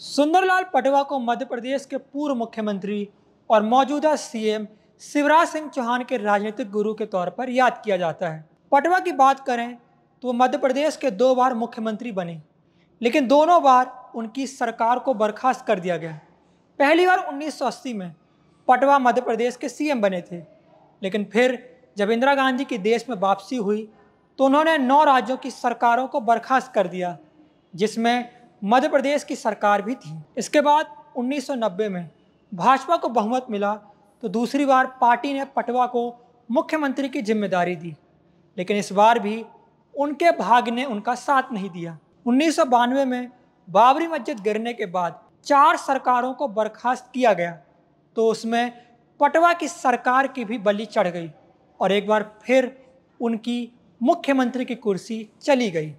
सुंदरलाल पटवा को मध्य प्रदेश के पूर्व मुख्यमंत्री और मौजूदा सीएम शिवराज सिंह चौहान के राजनीतिक गुरु के तौर पर याद किया जाता है पटवा की बात करें तो वो मध्य प्रदेश के दो बार मुख्यमंत्री बने लेकिन दोनों बार उनकी सरकार को बर्खास्त कर दिया गया पहली बार 1980 में पटवा मध्य प्रदेश के सीएम बने थे लेकिन फिर जब इंदिरा गांधी की देश में वापसी हुई तो उन्होंने नौ राज्यों की सरकारों को बर्खास्त कर दिया जिसमें मध्य प्रदेश की सरकार भी थी इसके बाद 1990 में भाजपा को बहुमत मिला तो दूसरी बार पार्टी ने पटवा को मुख्यमंत्री की जिम्मेदारी दी लेकिन इस बार भी उनके भाग ने उनका साथ नहीं दिया उन्नीस में बाबरी मस्जिद गिरने के बाद चार सरकारों को बर्खास्त किया गया तो उसमें पटवा की सरकार की भी बलि चढ़ गई और एक बार फिर उनकी मुख्यमंत्री की कुर्सी चली गई